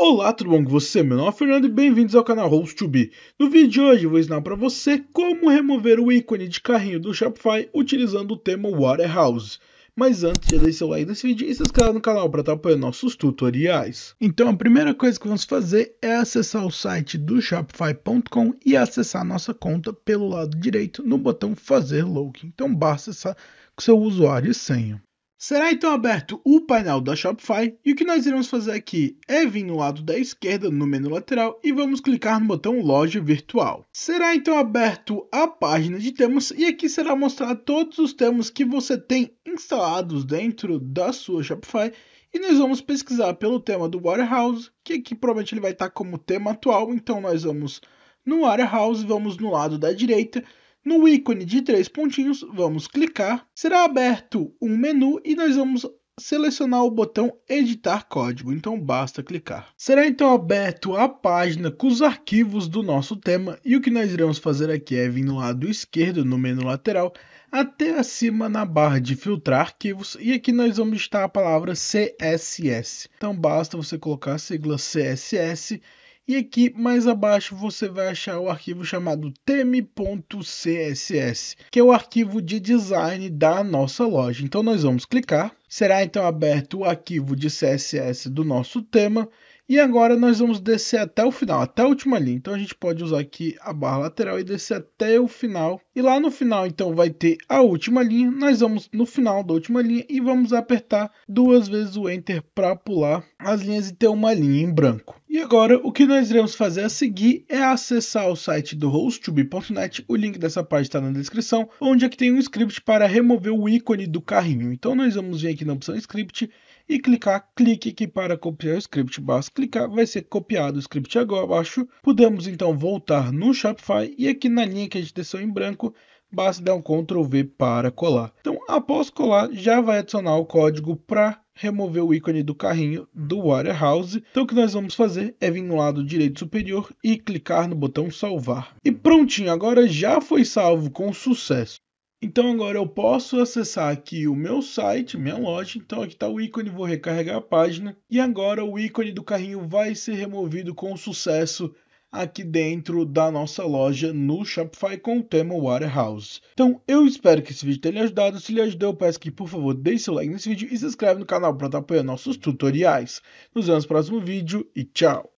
Olá, tudo bom com você? Meu nome é Fernando e bem-vindos ao canal Host No vídeo de hoje vou ensinar para você como remover o ícone de carrinho do Shopify utilizando o tema Warehouse. Mas antes, já deixe seu like nesse vídeo e se inscreva no canal para estar apoiando nossos tutoriais. Então a primeira coisa que vamos fazer é acessar o site do Shopify.com e acessar nossa conta pelo lado direito no botão fazer login. Então basta acessar com seu usuário e senha. Será então aberto o painel da Shopify e o que nós iremos fazer aqui é vir no lado da esquerda no menu lateral e vamos clicar no botão loja virtual. Será então aberto a página de temas e aqui será mostrado todos os temas que você tem instalados dentro da sua Shopify e nós vamos pesquisar pelo tema do Warehouse, que aqui provavelmente ele vai estar como tema atual, então nós vamos no Warehouse, vamos no lado da direita no ícone de três pontinhos, vamos clicar. Será aberto um menu e nós vamos selecionar o botão editar código, então basta clicar. Será então aberto a página com os arquivos do nosso tema e o que nós iremos fazer aqui é vir no lado esquerdo, no menu lateral, até acima na barra de filtrar arquivos e aqui nós vamos estar a palavra CSS. Então basta você colocar a sigla CSS e aqui mais abaixo você vai achar o arquivo chamado teme.css, que é o arquivo de design da nossa loja. Então nós vamos clicar, será então aberto o arquivo de CSS do nosso tema. E agora nós vamos descer até o final, até a última linha. Então a gente pode usar aqui a barra lateral e descer até o final. E lá no final então vai ter a última linha. Nós vamos no final da última linha e vamos apertar duas vezes o Enter para pular as linhas e ter uma linha em branco. E agora, o que nós iremos fazer a seguir é acessar o site do hosttube.net, o link dessa parte está na descrição, onde aqui é tem um script para remover o ícone do carrinho. Então nós vamos vir aqui na opção script e clicar, clique aqui para copiar o script, basta clicar, vai ser copiado o script agora abaixo. Podemos então voltar no Shopify e aqui na linha que a gente desceu em branco, basta dar um Ctrl V para colar. Então após colar, já vai adicionar o código para remover o ícone do carrinho do Warehouse. Então o que nós vamos fazer é vir no lado direito superior e clicar no botão salvar. E prontinho, agora já foi salvo com sucesso. Então agora eu posso acessar aqui o meu site, minha loja. Então aqui está o ícone, vou recarregar a página. E agora o ícone do carrinho vai ser removido com sucesso aqui dentro da nossa loja no Shopify com o tema Waterhouse. Então, eu espero que esse vídeo tenha lhe ajudado. Se lhe ajudou, eu peço que, por favor, deixe seu like nesse vídeo e se inscreve no canal para estar apoiando nossos tutoriais. Nos vemos no próximo vídeo e tchau!